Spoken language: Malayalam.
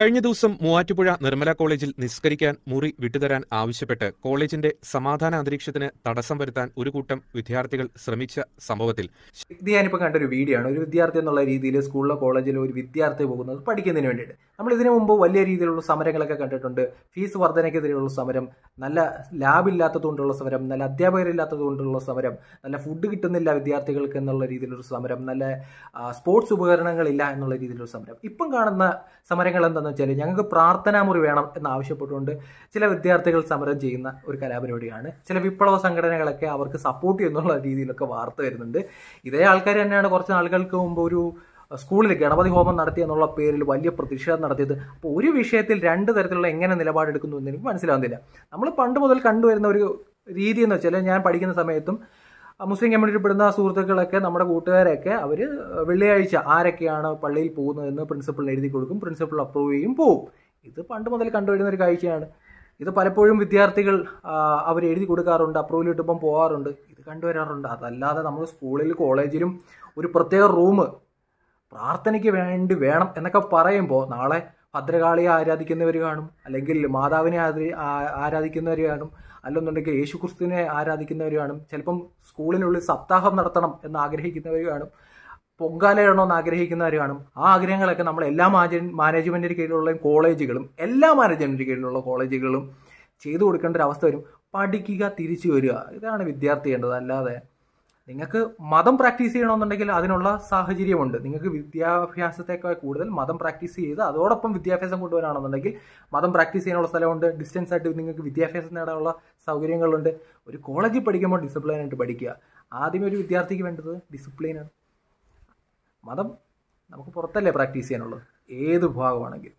കഴിഞ്ഞ ദിവസം മൂവാറ്റുപുഴ നിർമ്മല കോളേജിൽ നിസ്കരിക്കാൻ മുറി വിട്ടുതരാൻ ആവശ്യപ്പെട്ട് കോളേജിന്റെ സമാധാന അന്തരീക്ഷത്തിന് തടസ്സം വരുത്താൻ ഒരു കൂട്ടം വിദ്യാർത്ഥികൾ ശ്രമിച്ച സംഭവത്തിൽ ഇത് ഞാനിപ്പോൾ കണ്ട ഒരു വീഡിയോ ആണ് ഒരു വിദ്യാർത്ഥി എന്നുള്ള രീതിയിൽ സ്കൂളിലോ കോളേജിലോ ഒരു വിദ്യാർത്ഥി പോകുന്നത് പഠിക്കുന്നതിന് വേണ്ടിയിട്ട് നമ്മൾ ഇതിനു മുമ്പ് വലിയ രീതിയിലുള്ള സമരങ്ങളൊക്കെ കണ്ടിട്ടുണ്ട് ഫീസ് വർധനയ്ക്കെതിരെയുള്ള സമരം നല്ല ലാബില്ലാത്തതുകൊണ്ടുള്ള സമരം നല്ല അധ്യാപകരില്ലാത്തതുകൊണ്ടുള്ള സമരം നല്ല ഫുഡ് കിട്ടുന്നില്ല വിദ്യാർത്ഥികൾക്ക് എന്നുള്ള രീതിയിലൊരു സമരം നല്ല സ്പോർട്സ് ഉപകരണങ്ങളില്ല എന്നുള്ള രീതിയിലൊരു സമരം ഇപ്പം കാണുന്ന സമരങ്ങൾ എന്താ എന്താണെന്ന് വെച്ചാൽ ഞങ്ങൾക്ക് പ്രാർത്ഥനാമുറി വേണം എന്നാവശ്യപ്പെട്ടുകൊണ്ട് ചില വിദ്യാർത്ഥികൾ സമരം ചെയ്യുന്ന ഒരു കലാപരിപാടിയാണ് ചില വിപ്ലവ സംഘടനകളൊക്കെ അവർക്ക് സപ്പോർട്ട് ചെയ്യുന്നുള്ള രീതിയിലൊക്കെ വാർത്ത വരുന്നുണ്ട് ഇതേ ആൾക്കാർ തന്നെയാണ് കുറച്ച് നാളുകൾക്ക് മുമ്പ് ഒരു സ്കൂളിൽ ഗണപതി ഹോമം നടത്തി എന്നുള്ള പേരിൽ വലിയ പ്രതിഷേധം നടത്തിയത് അപ്പോൾ ഒരു വിഷയത്തിൽ രണ്ട് തരത്തിലുള്ള എങ്ങനെ നിലപാടെടുക്കുന്നു എന്ന് എനിക്ക് മനസ്സിലാവുന്നില്ല നമ്മൾ പണ്ട് മുതൽ കണ്ടുവരുന്ന ഒരു രീതി എന്ന് വെച്ചാൽ ഞാൻ പഠിക്കുന്ന സമയത്തും മുസ്ലിം കമ്മ്യൂണിറ്റി പെടുന്ന സുഹൃത്തുക്കളൊക്കെ നമ്മുടെ കൂട്ടുകാരൊക്കെ അവർ വെള്ളിയാഴ്ച ആരൊക്കെയാണ് പള്ളിയിൽ പോകുന്നതെന്ന് പ്രിൻസിപ്പൾ എഴുതി കൊടുക്കും പ്രിൻസിപ്പൾ അപ്രൂവ് ചെയ്യും പോവും ഇത് പണ്ട് മുതൽ കണ്ടുവരുന്ന ഒരു കാഴ്ചയാണ് ഇത് പലപ്പോഴും വിദ്യാർത്ഥികൾ അവർ എഴുതി കൊടുക്കാറുണ്ട് അപ്രൂവൽ കിട്ടുമ്പം പോകാറുണ്ട് ഇത് കണ്ടുവരാറുണ്ട് അതല്ലാതെ നമ്മൾ സ്കൂളിൽ കോളേജിലും ഒരു പ്രത്യേക റൂം പ്രാർത്ഥനയ്ക്ക് വേണ്ടി വേണം എന്നൊക്കെ പറയുമ്പോൾ നാളെ ഭദ്രകാളിയെ ആരാധിക്കുന്നവർ കാണും അല്ലെങ്കിൽ മാതാവിനെ ആരാധിക്കുന്നവർ കാണും അല്ലെന്നുണ്ടെങ്കിൽ യേശു ക്രിസ്തുവിനെ ആരാധിക്കുന്നവർ കാണും ചിലപ്പം സ്കൂളിനുള്ളിൽ സപ്താഹം നടത്തണം എന്ന് ആഗ്രഹിക്കുന്നവർ കാണും എന്ന് ആഗ്രഹിക്കുന്നവർ കാണും ആ ആഗ്രഹങ്ങളൊക്കെ നമ്മൾ എല്ലാ മാനേജ് മാനേജ്മെൻറ്റിന് കീഴിലുള്ള കോളേജുകളും എല്ലാ മാനേജ്മെൻറ്റിന് കീഴിലുള്ള കോളേജുകളും ചെയ്തു കൊടുക്കേണ്ട ഒരു അവസ്ഥ വരും പഠിക്കുക തിരിച്ചു വരിക ഇതാണ് വിദ്യാർത്ഥി വേണ്ടത് അല്ലാതെ നിങ്ങൾക്ക് മതം പ്രാക്ടീസ് ചെയ്യണമെന്നുണ്ടെങ്കിൽ അതിനുള്ള സാഹചര്യമുണ്ട് നിങ്ങൾക്ക് വിദ്യാഭ്യാസത്തേക്കാൾ കൂടുതൽ മതം പ്രാക്ടീസ് ചെയ്ത് അതോടൊപ്പം വിദ്യാഭ്യാസം കൊണ്ടുവരാണെന്നുണ്ടെങ്കിൽ മതം പ്രാക്ടീസ് ചെയ്യാനുള്ള സ്ഥലമുണ്ട് ഡിസ്റ്റൻസ് ആയിട്ട് നിങ്ങൾക്ക് വിദ്യാഭ്യാസം നേടാനുള്ള സൗകര്യങ്ങളുണ്ട് ഒരു കോളേജിൽ പഠിക്കുമ്പോൾ ഡിസിപ്ലിൻ ആയിട്ട് പഠിക്കുക ആദ്യമേ ഒരു വിദ്യാർത്ഥിക്ക് വേണ്ടത് ഡിസിപ്ലിനാണ് മതം നമുക്ക് പുറത്തല്ലേ പ്രാക്ടീസ് ചെയ്യാനുള്ളത് ഏത് ഭാഗമാണെങ്കിലും